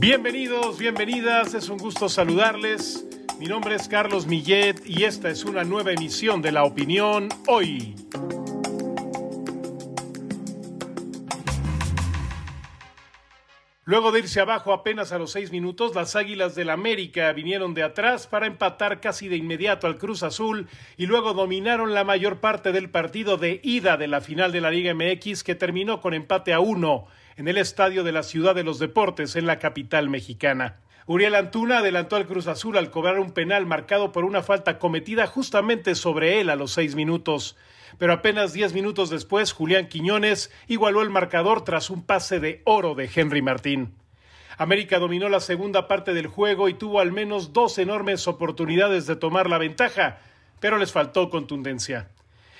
Bienvenidos, bienvenidas, es un gusto saludarles. Mi nombre es Carlos Millet y esta es una nueva emisión de La Opinión Hoy. Luego de irse abajo apenas a los seis minutos, las Águilas del América vinieron de atrás para empatar casi de inmediato al Cruz Azul y luego dominaron la mayor parte del partido de ida de la final de la Liga MX que terminó con empate a uno en el estadio de la Ciudad de los Deportes en la capital mexicana. Uriel Antuna adelantó al Cruz Azul al cobrar un penal marcado por una falta cometida justamente sobre él a los seis minutos. Pero apenas diez minutos después, Julián Quiñones igualó el marcador tras un pase de oro de Henry Martín. América dominó la segunda parte del juego y tuvo al menos dos enormes oportunidades de tomar la ventaja, pero les faltó contundencia.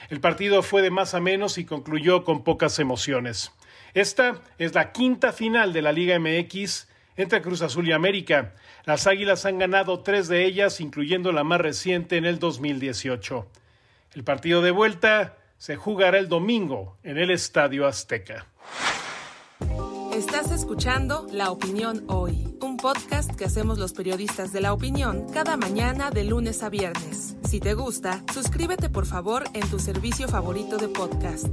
El partido fue de más a menos y concluyó con pocas emociones. Esta es la quinta final de la Liga MX entre Cruz Azul y América. Las Águilas han ganado tres de ellas, incluyendo la más reciente en el 2018. El partido de vuelta se jugará el domingo en el Estadio Azteca. Estás escuchando La Opinión Hoy, un podcast que hacemos los periodistas de la opinión cada mañana de lunes a viernes. Si te gusta, suscríbete por favor en tu servicio favorito de podcast.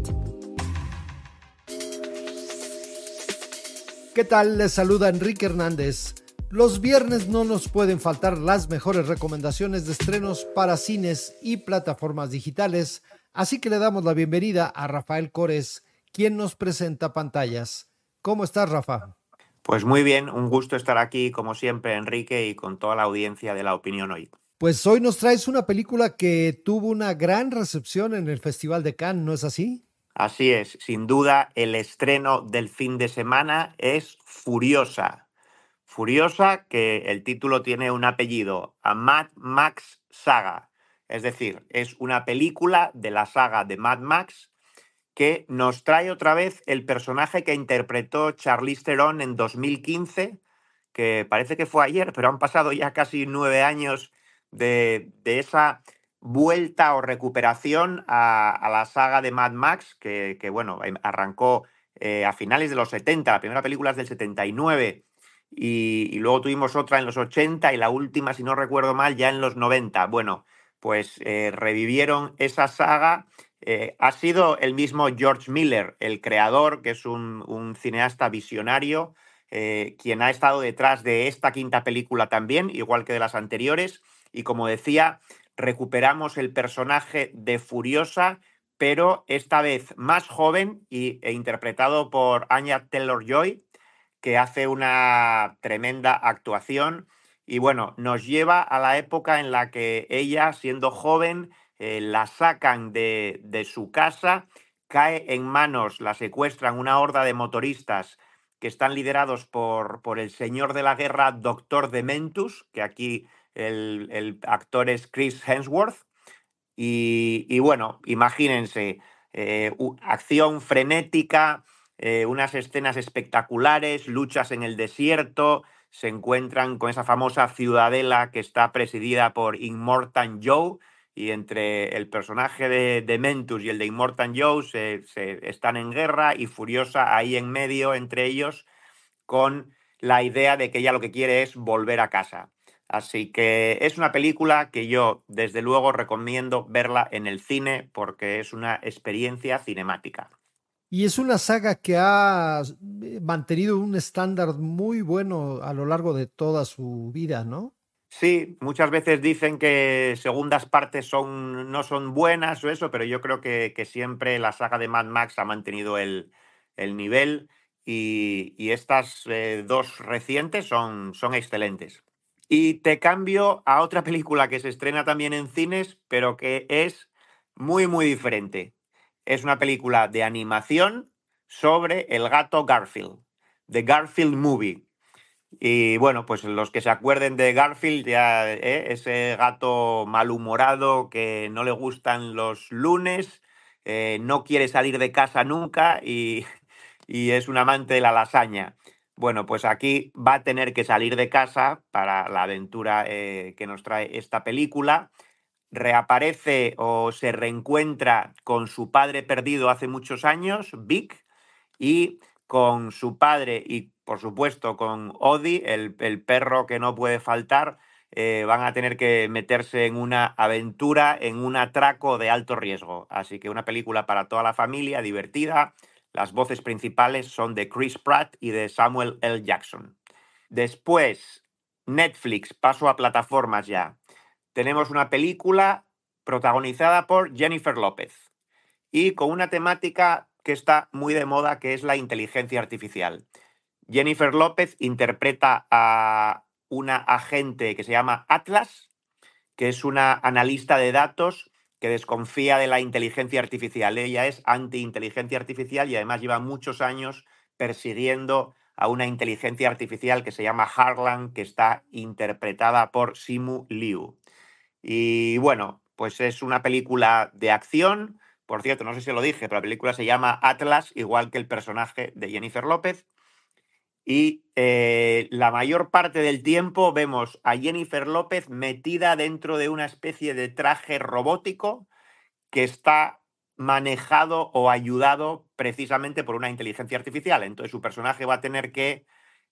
¿Qué tal? Les saluda Enrique Hernández. Los viernes no nos pueden faltar las mejores recomendaciones de estrenos para cines y plataformas digitales, así que le damos la bienvenida a Rafael Cores, quien nos presenta pantallas. ¿Cómo estás, Rafa? Pues muy bien, un gusto estar aquí, como siempre, Enrique, y con toda la audiencia de la opinión hoy. Pues hoy nos traes una película que tuvo una gran recepción en el Festival de Cannes, ¿no es así? Así es, sin duda el estreno del fin de semana es Furiosa. Furiosa que el título tiene un apellido, a Mad Max Saga. Es decir, es una película de la saga de Mad Max que nos trae otra vez el personaje que interpretó Charlize Theron en 2015, que parece que fue ayer, pero han pasado ya casi nueve años de, de esa vuelta o recuperación a, la saga de Mad Max, que, bueno, em, arrancó eh, a finales de los 70, la primera película es del 79, y, y, luego tuvimos otra en los 80 y la última, si no recuerdo mal, ya en los 90. Bueno, pues eh, revivieron esa saga. Eh, ha sido el mismo George Miller, el creador, que es un cineasta visionario, quien ha estado detrás de esta quinta película también, igual que de las anteriores. Y como decía, recuperamos el personaje de Furiosa, pero esta vez más joven y, e interpretado por Anya Taylor-Joy, que hace una tremenda actuación y bueno, nos lleva a la época en la que ella, siendo joven, eh, la sacan de, su casa, cae en manos, la secuestran una horda de motoristas que están liderados por, por el señor de la guerra, Doctor Dementus, que aquí el, actor es Chris Hemsworth. Y, bueno, imagínense, eh, acción frenética, eh, unas escenas espectaculares, luchas en el desierto, se encuentran con esa famosa ciudadela que está presidida por Immortan Joe y entre el personaje de, Dementus y el de Immortan Joe se, están en guerra y Furiosa ahí en medio entre ellos con la idea de que ella lo que quiere es volver a casa. Así que es una película que yo desde luego recomiendo verla en el cine porque es una experiencia cinemática. Y es una saga que ha eh, mantenido un estándar muy bueno a lo largo de toda su vida, ¿no? Sí, muchas veces dicen que segundas partes no son buenas o eso, pero yo creo que, siempre la saga de Mad Max ha mantenido el, nivel y, estas eh, dos recientes son excelentes. Y te cambio a otra película que se estrena también en cines, pero que es muy, muy diferente. Es una película de animación sobre el gato Garfield, The Garfield Movie. Y bueno, pues los que se acuerden de Garfield, ya eh, ese gato malhumorado que no le gustan los lunes, eh, no quiere salir de casa nunca y es un amante de la lasaña. Bueno, pues aquí va a tener que salir de casa para la aventura eh, que nos trae esta película. Reaparece o se reencuentra con su padre perdido hace muchos años, Vic, y con su padre y, por supuesto, con Odi, el, perro que no puede faltar, eh, van a tener que meterse en una aventura, en un atraco de alto riesgo. Así que una película para toda la familia, divertida, las voces principales son de Chris Pratt y de Samuel L. Jackson. Después, Netflix, paso a plataformas ya. Tenemos una película protagonizada por Jennifer López y con una temática que está muy de moda, que es la inteligencia artificial. Jennifer López interpreta a una agente que se llama Atlas, que es una analista de datos que desconfía de la inteligencia artificial. Ella es anti-inteligencia artificial y además lleva muchos años persiguiendo a una inteligencia artificial que se llama Harlan, que está interpretada por Simu Liu. Y bueno, pues es una película de acción. Por cierto, no sé si lo dije, pero la película se llama Atlas, igual que el personaje de Jennifer López y eh, la mayor parte del tiempo vemos a Jennifer López metida dentro de una especie de traje robótico que está manejado o ayudado precisamente por una inteligencia artificial. Entonces su personaje va a tener que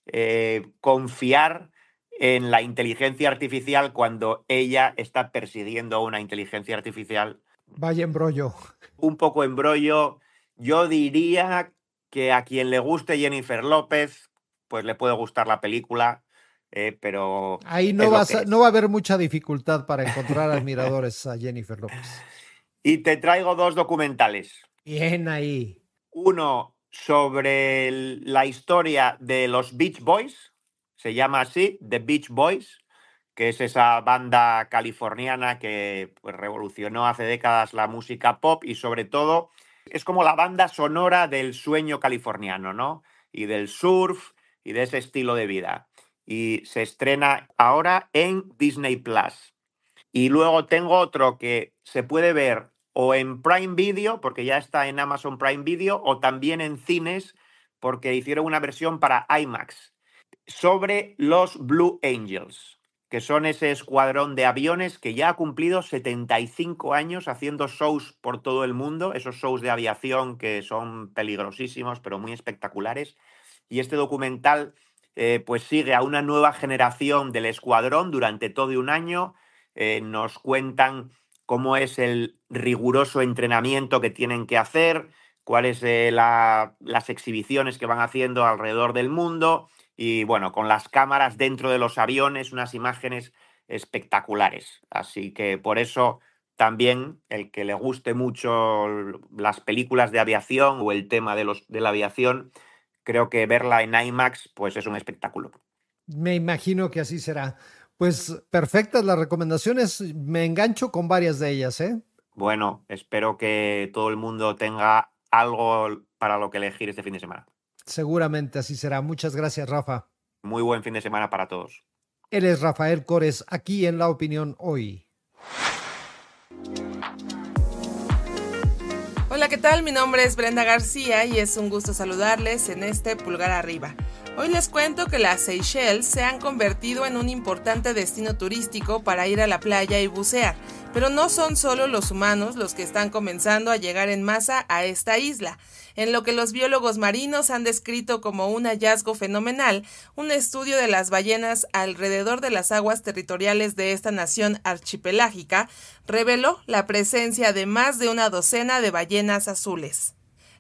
eh, confiar en la inteligencia artificial cuando ella está persiguiendo a una inteligencia artificial. Vaya embrollo. Un poco embrollo. Yo diría que a quien le guste Jennifer López, pues le puede gustar la película, eh, pero... Ahí no, no va a haber mucha dificultad para encontrar admiradores a Jennifer López. Y te traigo dos documentales. Bien ahí. Uno sobre la historia de los Beach Boys, se llama así, The Beach Boys, que es esa banda californiana que pues, revolucionó hace décadas la música pop y sobre todo es como la banda sonora del sueño californiano, ¿no? Y del surf y de ese estilo de vida. Y se estrena ahora en Disney Plus. Y luego tengo otro que se puede ver o en Prime Video, porque ya está en Amazon Prime Video, o también en cines, porque hicieron una versión para IMAX, sobre los Blue Angels, que son ese escuadrón de aviones que ya ha cumplido 75 años haciendo shows por todo el mundo, esos shows de aviación que son peligrosísimos, pero muy espectaculares y este documental eh, pues sigue a una nueva generación del escuadrón durante todo un año. Eh, nos cuentan cómo es el riguroso entrenamiento que tienen que hacer, cuáles son eh, las exhibiciones que van haciendo alrededor del mundo y bueno, con las cámaras dentro de los aviones, unas imágenes espectaculares. Así que por eso también el que le guste mucho las películas de aviación o el tema de, los, de la aviación, creo que verla en IMAX pues es un espectáculo. Me imagino que así será. Pues perfectas las recomendaciones, me engancho con varias de ellas, ¿eh? Bueno, espero que todo el mundo tenga algo para lo que elegir este fin de semana. Seguramente así será. Muchas gracias, Rafa. Muy buen fin de semana para todos. Él es Rafael Cores, aquí en La Opinión Hoy. Hola, ¿qué tal? Mi nombre es Brenda García y es un gusto saludarles en este Pulgar Arriba, Hoy les cuento que las Seychelles se han convertido en un importante destino turístico para ir a la playa y bucear, pero no son solo los humanos los que están comenzando a llegar en masa a esta isla. En lo que los biólogos marinos han descrito como un hallazgo fenomenal, un estudio de las ballenas alrededor de las aguas territoriales de esta nación archipelágica reveló la presencia de más de una docena de ballenas azules.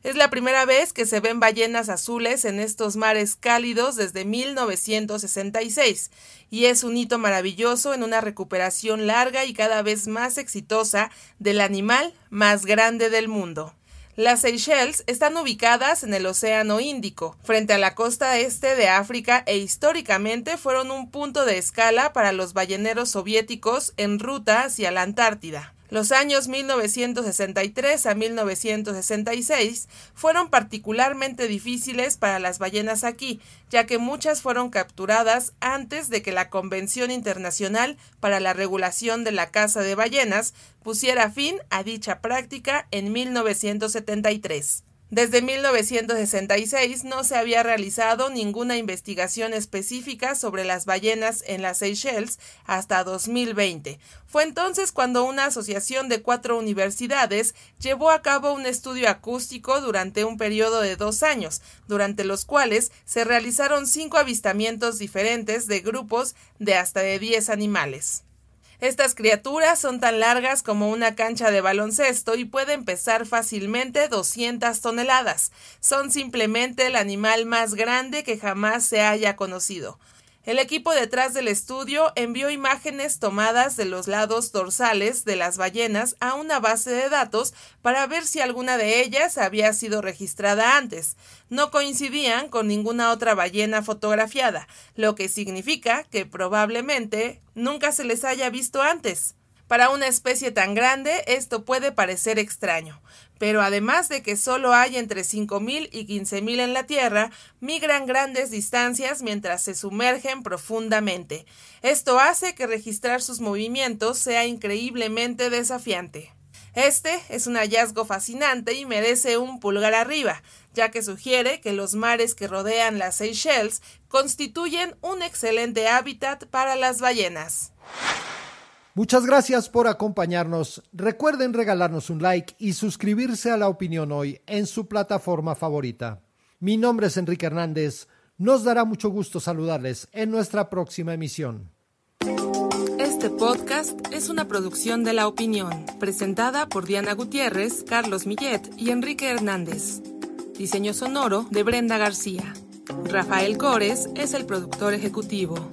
Es la primera vez que se ven ballenas azules en estos mares cálidos desde 1966 y es un hito maravilloso en una recuperación larga y cada vez más exitosa del animal más grande del mundo. Las Seychelles están ubicadas en el Océano Índico, frente a la costa este de África e históricamente fueron un punto de escala para los balleneros soviéticos en ruta hacia la Antártida. Los años 1963 a 1966 fueron particularmente difíciles para las ballenas aquí, ya que muchas fueron capturadas antes de que la Convención Internacional para la Regulación de la Caza de Ballenas pusiera fin a dicha práctica en 1973. Desde 1966 no se había realizado ninguna investigación específica sobre las ballenas en las Seychelles hasta 2020. Fue entonces cuando una asociación de cuatro universidades llevó a cabo un estudio acústico durante un periodo de dos años, durante los cuales se realizaron cinco avistamientos diferentes de grupos de hasta de 10 animales. Estas criaturas son tan largas como una cancha de baloncesto y pueden pesar fácilmente 200 toneladas. Son simplemente el animal más grande que jamás se haya conocido. El equipo detrás del estudio envió imágenes tomadas de los lados dorsales de las ballenas a una base de datos para ver si alguna de ellas había sido registrada antes. No coincidían con ninguna otra ballena fotografiada, lo que significa que probablemente nunca se les haya visto antes. Para una especie tan grande, esto puede parecer extraño, pero además de que solo hay entre 5.000 y 15.000 en la Tierra, migran grandes distancias mientras se sumergen profundamente. Esto hace que registrar sus movimientos sea increíblemente desafiante. Este es un hallazgo fascinante y merece un pulgar arriba, ya que sugiere que los mares que rodean las Seychelles constituyen un excelente hábitat para las ballenas. Muchas gracias por acompañarnos. Recuerden regalarnos un like y suscribirse a La Opinión Hoy en su plataforma favorita. Mi nombre es Enrique Hernández. Nos dará mucho gusto saludarles en nuestra próxima emisión. Este podcast es una producción de La Opinión, presentada por Diana Gutiérrez, Carlos Millet y Enrique Hernández. Diseño sonoro de Brenda García. Rafael Górez es el productor ejecutivo.